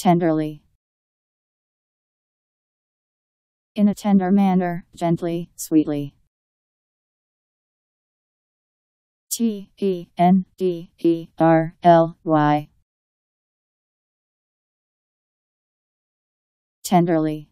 tenderly. In a tender manner, gently, sweetly. T E N D E R L Y Tenderly